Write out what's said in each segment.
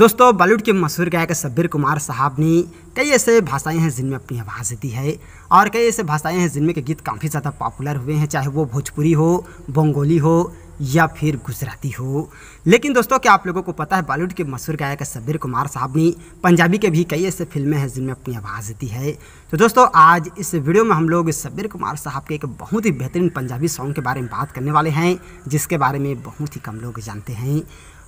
दोस्तों बॉलीवुड के मशहूर गायक शब्बीर कुमार साहब ने कई ऐसे भाषाएं हैं जिनमें अपनी आवाज़ दी है और कई ऐसे भाषाएं हैं जिनमें के गीत काफ़ी ज़्यादा पॉपुलर हुए हैं चाहे वो भोजपुरी हो बंगोली हो या फिर गुजराती हो लेकिन दोस्तों क्या आप लोगों को पता है बॉलीवुड के मशहूर गायक शब्बीर कुमार साहब ने पंजाबी के भी कई ऐसे फिल्में हैं जिनमें अपनी आवाज़ दी है तो दोस्तों आज इस वीडियो में हम लोग शब्बीर कुमार साहब के एक बहुत ही बेहतरीन पंजाबी सॉन्ग के बारे में बात करने वाले हैं जिसके बारे में बहुत ही कम लोग जानते हैं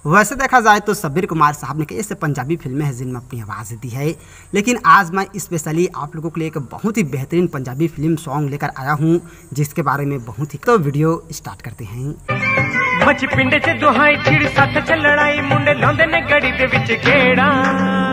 वैसे देखा जाए तो सबीर कुमार साहब ने कई ऐसे पंजाबी फिल्में हैं जिनमें अपनी आवाज़ दी है लेकिन आज मैं स्पेशली आप लोगों के लिए एक बहुत ही बेहतरीन पंजाबी फिल्म सॉन्ग लेकर आया हूँ जिसके बारे में बहुत ही तो वीडियो स्टार्ट करते हैं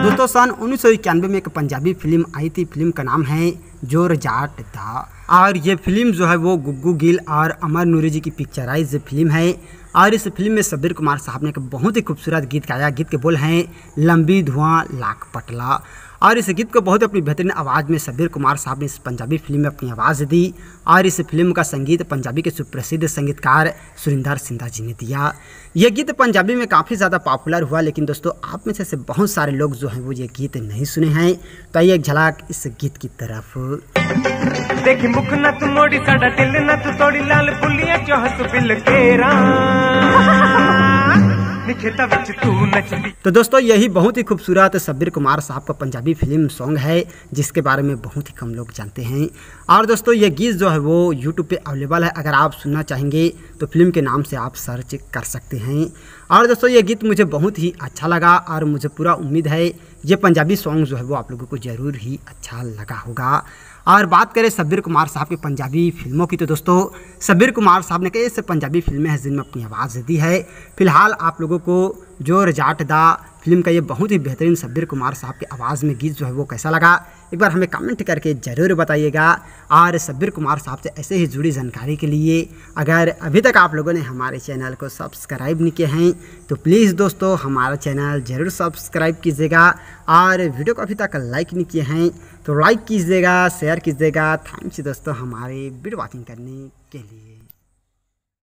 दोस्तों सन उन्नीस सौ इक्यानवे में एक पंजाबी फिल्म आई थी फिल्म का नाम है जोर जाट दा और ये फिल्म जो है वो गुग्गू गिल और अमर नूरी जी की पिक्चराइज फिल्म है और इस फिल्म में सबीर कुमार साहब ने एक बहुत ही खूबसूरत गीत गाया गीत के बोल हैं लंबी धुआं लाख पटला और इस गीत को बहुत अपनी बेहतरीन आवाज़ में सबीर कुमार साहब ने इस पंजाबी फिल्म में अपनी आवाज़ दी और इस फिल्म का संगीत पंजाबी के सुप्रसिद्ध संगीतकार सुरिंदर सिन्हा जी ने दिया ये गीत पंजाबी में काफ़ी ज़्यादा पॉपुलर हुआ लेकिन दोस्तों आप में से बहुत सारे लोग जो हैं वो ये गीत नहीं सुने हैं तो आइए एक इस गीत की तरफ देखी मुख न तू मोड़ी साडा दिल न तू तोड़ी लाल पुलिया चो हस बिल केरा तो दोस्तों यही बहुत ही खूबसूरत सब्बीर कुमार साहब का पंजाबी फिल्म सॉन्ग है जिसके बारे में बहुत ही कम लोग जानते हैं और दोस्तों ये गीत जो है वो यूट्यूब पे अवेलेबल है अगर आप सुनना चाहेंगे तो फिल्म के नाम से आप सर्च कर सकते हैं और दोस्तों ये गीत मुझे बहुत ही अच्छा लगा और मुझे पूरा उम्मीद है ये पंजाबी सॉन्ग जो है वो आप लोगों को ज़रूर ही अच्छा लगा होगा और बात करें शब्बीर कुमार साहब की पंजाबी फिल्मों की तो दोस्तों शब्बीर कुमार साहब ने कई ऐसे पंजाबी फिल्में हैं जिनमें अपनी आवाज़ दी है फिलहाल आप लोगों को जो रजाट दा फिल्म का ये बहुत ही बेहतरीन सब्बीर कुमार साहब की आवाज़ में गीत जो है वो कैसा लगा एक बार हमें कमेंट करके ज़रूर बताइएगा और सब्बीर कुमार साहब से ऐसे ही जुड़ी जानकारी के लिए अगर अभी तक आप लोगों ने हमारे चैनल को सब्सक्राइब नहीं किए हैं तो प्लीज़ दोस्तों हमारा चैनल ज़रूर सब्सक्राइब कीजिएगा और वीडियो को अभी तक लाइक नहीं किए हैं तो लाइक कीजिएगा शेयर कीजिएगा थैंक्स दोस्तों हमारे वीडियो वॉचिंग करने के लिए